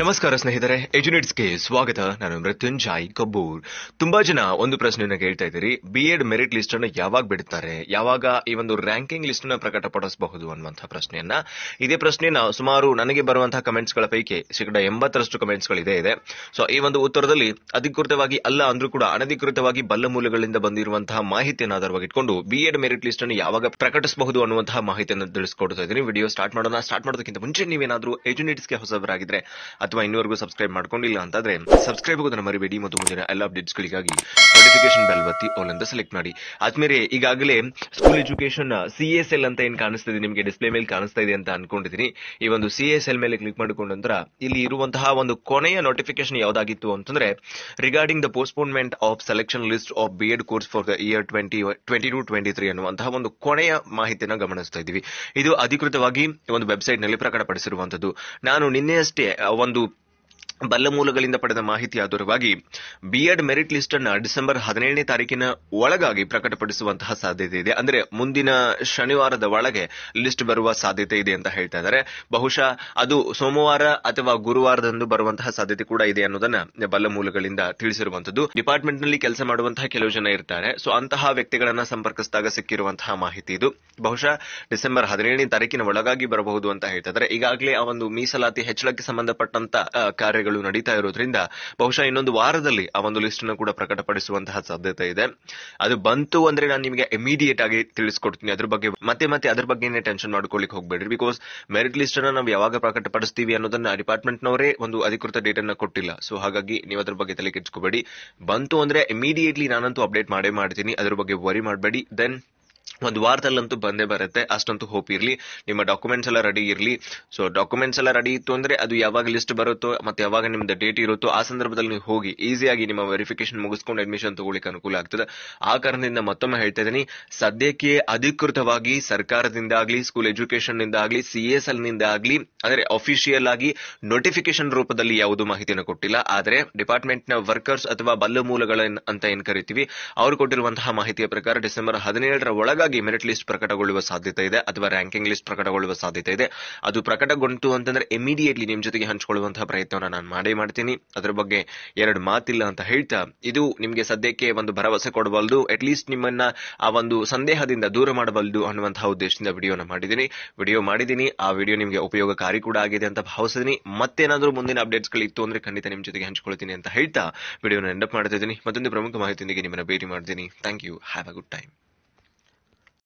ನಮಸ್ಕಾರ ಸ್ನೇಹಿತರೆ ಎಜುನಿಟ್ಸ್ಗೆ ಸ್ವಾಗತ ನಾನು ಮೃತ್ಯುಂಜಯ್ ಕಬ್ಬೂರ್ ತುಂಬಾ ಜನ ಒಂದು ಪ್ರಶ್ನೆಯನ್ನು ಕೇಳ್ತಾ ಇದ್ದೀರಿ ಬಿ ಎಡ್ ಮೆರಿಟ್ ಲಿಸ್ಟ್ ಅನ್ನು ಯಾವಾಗ ಬಿಡುತ್ತಾರೆ ಯಾವಾಗ ಈ ಒಂದು ರ್ಯಾಂಕಿಂಗ್ ಲಿಸ್ಟ್ ಅನ್ನು ಪ್ರಕಟಪಡಿಸಬಹುದು ಅನ್ನುವಂತಹ ಪ್ರಶ್ನೆಯನ್ನ ಇದೇ ಪ್ರಶ್ನೆಯನ್ನ ಸುಮಾರು ನನಗೆ ಬರುವಂತಹ ಕಮೆಂಟ್ಸ್ ಗಳ ಪೈಕಿ ಶೇಕಡ ಎಂಬತ್ತರಷ್ಟು ಕಮೆಂಟ್ಸ್ ಗಳಿದೆ ಇದೆ ಸೊ ಈ ಒಂದು ಉತ್ತರದಲ್ಲಿ ಅಧಿಕೃತವಾಗಿ ಅಲ್ಲ ಅಂದ್ರೂ ಕೂಡ ಅನಧಿಕೃತವಾಗಿ ಬಲ್ಲ ಮೂಲಗಳಿಂದ ಬಂದಿರುವಂತಹ ಮಾಹಿತಿಯನ್ನು ಆಧಾರವಾಗಿಟ್ಕೊಂಡು ಬಿ ಎಡ್ ಮೆರಿಟ್ ಲಿಸ್ಟ್ ಅನ್ನು ಯಾವಾಗ ಪ್ರಕಟಿಸಬಹುದು ಅನ್ನುವಂತಹ ಮಾಹಿತಿಯನ್ನು ತಿಳಿಸ್ಕೊಡ್ತಾ ಇದ್ದೀನಿ ವಿಡಿಯೋ ಸ್ಟಾರ್ಟ್ ಮಾಡೋಣ ಸ್ಟಾರ್ಟ್ ಮಾಡೋದಕ್ಕಿಂತ ಮುಂಚೆ ನೀವೇನಾದ್ರೂ ಎಜುನಿಟ್ಸ್ಗೆ ಹೊಸಬರಾಗಿದ್ರೆ ಅಥವಾ ಇನ್ನೂವರೆಗೂ ಸಬ್ಸ್ಕ್ರೈಬ್ ಮಾಡ್ಕೊಂಡಿಲ್ಲ ಅಂತಂದ್ರೆ ಸಬ್ಸ್ಕ್ರೈಬ್ ಆಗೋದನ್ನ ಮರಿಬೇಡಿ ಮತ್ತು ಮುಂದಿನ ಎಲ್ಲ ಅಪ್ಡೇಟ್ಸ್ ಗಳಿಗಾಗಿ ನೋಟಿಫಿಕೇಶನ್ ಬೆಲ್ ಬತ್ತಿ ಆಲ್ ಅಂತ ಸೆಲೆಕ್ಟ್ ಮಾಡಿ ಆದ್ಮೇಲೆ ಈಗಾಗಲೇ school education C S L ಅಂತ ಏನ್ ಕಾಣಿಸ್ತಾ ಇದೆ ನಿಮಗೆ ಡಿಸ್ಪ್ಲೇ ಮೇಲೆ ಕಾಣಿಸ್ತಾ ಇದೆ ಅಂತ ಅನ್ಕೊಂಡಿದ್ದೀನಿ ಈ ಒಂದು ಸಿ ಎಸ್ ಎಲ್ ಮೇಲೆ ಕ್ಲಿಕ್ ಮಾಡಿಕೊಂಡ ನಂತರ ಇಲ್ಲಿ ಇರುವಂತಹ ಒಂದು ಕೊನೆಯ ನೋಟಿಫಿಕೇಶನ್ ಯಾವ್ದಾಗಿತ್ತು ಅಂತಂದ್ರೆ regarding the postponement of selection list of B Ed course for the year twenty twenty two twenty three ಅನ್ನುವಂತಹ ಒಂದು ಕೊನೆಯ ಮಾಹಿತಿಯನ್ನು ಗಮನಿಸ್ತಾ ಇದೀವಿ ಇದು ಅಧಿಕೃತವಾಗಿ ಒಂದು ವೆಬ್ಸೈಟ್ ನಲ್ಲಿ ಪ್ರಕಟಪಡಿಸಿರುವಂತದ್ದು ನಾನು ನಿನ್ನೆಯಷ್ಟೇ ಒಂದು ಬಲ್ಲ ಮೂಲಗಳಿಂದ ಪಡೆದ ಮಾಹಿತಿ ಆಧಾರವಾಗಿ ಬಿಎಡ್ ಮೆರಿಟ್ ಲಿಸ್ಟ್ ಅನ್ನು ಡಿಸೆಂಬರ್ ಹದಿನೇಳನೇ ತಾರೀಕಿನ ಒಳಗಾಗಿ ಪ್ರಕಟಪಡಿಸುವಂತಹ ಸಾಧ್ಯತೆ ಇದೆ ಅಂದ್ರೆ ಮುಂದಿನ ಶನಿವಾರದ ಒಳಗೆ ಲಿಸ್ಟ್ ಬರುವ ಸಾಧ್ಯತೆ ಇದೆ ಅಂತ ಹೇಳ್ತಾ ಇದ್ದಾರೆ ಬಹುಶಃ ಅದು ಸೋಮವಾರ ಅಥವಾ ಗುರುವಾರದಂದು ಬರುವಂತಹ ಸಾಧ್ಯತೆ ಕೂಡ ಇದೆ ಅನ್ನೋದನ್ನ ಬಲ್ಲ ಮೂಲಗಳಿಂದ ತಿಳಿಸಿರುವಂತದ್ದು ಡಿಪಾರ್ಟ್ಮೆಂಟ್ ನಲ್ಲಿ ಕೆಲಸ ಮಾಡುವಂತಹ ಕೆಲವು ಜನ ಇರ್ತಾರೆ ಸೊ ಅಂತಹ ವ್ಯಕ್ತಿಗಳನ್ನ ಸಂಪರ್ಕಿಸಿದಾಗ ಸಿಕ್ಕಿರುವಂತಹ ಮಾಹಿತಿ ಇದು ಬಹುಶಃ ಡಿಸೆಂಬರ್ ಹದಿನೇಳನೇ ತಾರೀಕಿನ ಒಳಗಾಗಿ ಬರಬಹುದು ಅಂತ ಹೇಳ್ತಾ ಇದ್ದಾರೆ ಈಗಾಗಲೇ ಆ ಒಂದು ಮೀಸಲಾತಿ ಹೆಚ್ಚಳಕ್ಕೆ ಸಂಬಂಧಪಟ್ಟಂತ ಕಾರ್ಯಗಳು ಚರ್ಚೆಗಳು ನಡೀತಾ ಇರೋದ್ರಿಂದ ಬಹುಶಃ ಇನ್ನೊಂದು ವಾರದಲ್ಲಿ ಆ ಒಂದು ಲಿಸ್ಟ್ ಅನ್ನು ಕೂಡ ಪ್ರಕಟಪಡಿಸುವಂತಹ ಸಾಧ್ಯತೆ ಇದೆ ಅದು ಬಂತು ಅಂದ್ರೆ ನಾನು ನಿಮಗೆ ಇಮಿಡಿಯೇಟ್ ಆಗಿ ತಿಳಿಸ್ಕೊಡ್ತೀನಿ ಅದ್ರ ಬಗ್ಗೆ ಮತ್ತೆ ಮತ್ತೆ ಅದ್ರ ಬಗ್ಗೆ ಟೆನ್ಷನ್ ಮಾಡ್ಕೊಳ್ಳಿಕ್ಕೆ ಹೋಗ್ಬೇಡ್ರಿ ಬಿಕಾಸ್ ಮೆರಿಟ್ ಲಿಸ್ಟ್ ಅನ್ನು ನಾವು ಯಾವಾಗ ಪ್ರಕಟಪಡಿಸ್ತೀವಿ ಅನ್ನೋದನ್ನ ಡಿಪಾರ್ಟ್ಮೆಂಟ್ ನವರೇ ಒಂದು ಅಧಿಕೃತ ಡೇಟ್ ಅನ್ನ ಕೊಟ್ಟಿಲ್ಲ ಸೊ ಹಾಗಾಗಿ ನೀವು ಅದ್ರ ಬಗ್ಗೆ ತಲೆ ಬಂತು ಅಂದ್ರೆ ಇಮಿಡಿಯೇಟ್ಲಿ ನಾನಂತೂ ಅಪ್ಡೇಟ್ ಮಾಡೇ ಮಾಡ್ತೀನಿ ಅದ್ರ ಬಗ್ಗೆ ವರಿ ಮಾಡಬೇಡಿ ದೆನ್ ಒಂದು ವಾರದಲ್ಲಂತೂ ಬಂದೇ ಬರುತ್ತೆ ಅಷ್ಟಂತೂ ಹೋಪ್ ಇರಲಿ ನಿಮ್ಮ ಡಾಕ್ಯುಮೆಂಟ್ಸ್ ಎಲ್ಲ ರೆಡಿ ಇರಲಿ ಸೊ ಡಾಕ್ಯುಮೆಂಟ್ಸ್ ಎಲ್ಲ ರೆಡಿ ಇತ್ತು ಅಂದರೆ ಅದು ಯಾವಾಗ ಲಿಸ್ಟ್ ಬರುತ್ತೋ ಮತ್ತು ಯಾವಾಗ ನಿಮ್ದು ಡೇಟ್ ಇರುತ್ತೋ ಆ ಸಂದರ್ಭದಲ್ಲಿ ನೀವು ಹೋಗಿ ಈಸಿಯಾಗಿ ನಿಮ್ಮ ವೆರಿಫಿಕೇಶನ್ ಮುಗಿಸ್ಕೊಂಡು ಅಡ್ಮಿಷನ್ ತಗೊಳ್ಳಿಕ್ಕೆ ಅನುಕೂಲ ಆಗ್ತದೆ ಆ ಕಾರಣದಿಂದ ಮತ್ತೊಮ್ಮೆ ಹೇಳ್ತಾ ಇದ್ದೀನಿ ಸದ್ಯಕ್ಕೆ ಅಧಿಕೃತವಾಗಿ ಸರ್ಕಾರದಿಂದ ಆಗಲಿ ಸ್ಕೂಲ್ ಎಜುಕೇಶನ್ನಿಂದ ಆಗಲಿ ಸಿ ಎಸ್ ಎಲ್ನಿಂದ ಆಗಲಿ ಅಂದರೆ ಅಫಿಷಿಯಲ್ ಆಗಿ ನೋಟಿಫಿಕೇಶನ್ ರೂಪದಲ್ಲಿ ಯಾವುದೂ ಮಾಹಿತಿಯನ್ನು ಕೊಟ್ಟಿಲ್ಲ ಆದರೆ ಡಿಪಾರ್ಟ್ಮೆಂಟ್ನ ವರ್ಕರ್ಸ್ ಅಥವಾ ಬಲ್ಲ ಮೂಲಗಳ ಅಂತ ಏನು ಕರಿತೀವಿ ಅವರು ಕೊಟ್ಟಿರುವಂತಹ ಮಾಹಿತಿಯ ಪ್ರಕಾರ ಡಿಸೆಂಬರ್ ಹದಿನೇಳರ ಒಳಗಾಗಿ ಖಂಡಿತವಾಗಿ ಮೆರಿಟ್ ಲಿಸ್ಟ್ ಪ್ರಕಟಗೊಳ್ಳುವ ಸಾಧ್ಯತೆ ಇದೆ ಅಥವಾ ರ್ಯಾಂಕಿಂಗ್ ಲಿಸ್ಟ್ ಪ್ರಕಟಗೊಳ್ಳುವ ಸಾಧ್ಯತೆ ಇದೆ ಅದು ಪ್ರಕಟಗೊಂಡು ಅಂತಂದ್ರೆ ಇಮಿಡಿಯೇಟ್ಲಿ ನಿಮ್ಮ ಜೊತೆಗೆ ಹಂಚಿಕೊಳ್ಳುವಂತಹ ಪ್ರಯತ್ನವನ್ನು ನಾನು ಮಾಡೇ ಮಾಡ್ತೀನಿ ಅದರ ಬಗ್ಗೆ ಎರಡು ಮಾತಿಲ್ಲ ಅಂತ ಹೇಳ್ತಾ ಇದು ನಿಮಗೆ ಸದ್ಯಕ್ಕೆ ಒಂದು ಭರವಸೆ ಕೊಡಬಲ್ದು ಅಟ್ ಲೀಸ್ಟ್ ನಿಮ್ಮನ್ನ ಆ ಒಂದು ಸಂದೇಹದಿಂದ ದೂರ ಮಾಡಬಲ್ದು ಅನ್ನುವಂತಹ ಉದ್ದೇಶದಿಂದ ವಿಡಿಯೋನ ಮಾಡಿದ್ದೀನಿ ವಿಡಿಯೋ ಮಾಡಿದ್ದೀನಿ ಆ ವಿಡಿಯೋ ನಿಮಗೆ ಉಪಯೋಗಕಾರಿ ಕೂಡ ಆಗಿದೆ ಅಂತ ಭಾವಿಸಿದೀನಿ ಮತ್ತೇನಾದ್ರೂ ಮುಂದಿನ ಅಪ್ಡೇಟ್ಸ್ ಇತ್ತು ಅಂದ್ರೆ ಖಂಡಿತ ನಿಮ್ಮ ಜೊತೆಗೆ ಹಂಚಿಕೊಳ್ತೀನಿ ಅಂತ ಹೇಳ್ತಾ ವಿಡಿಯೋನ ಎಂಡಪ್ ಮಾಡ್ತಿದ್ದೀನಿ ಮತ್ತೊಂದು ಪ್ರಮುಖ ಮಾಹಿತಿಯೊಂದಿಗೆ ನಿಮ್ಮನ್ನ ಭೇಟಿ ಮಾಡ್ತೀನಿ thank you have a good time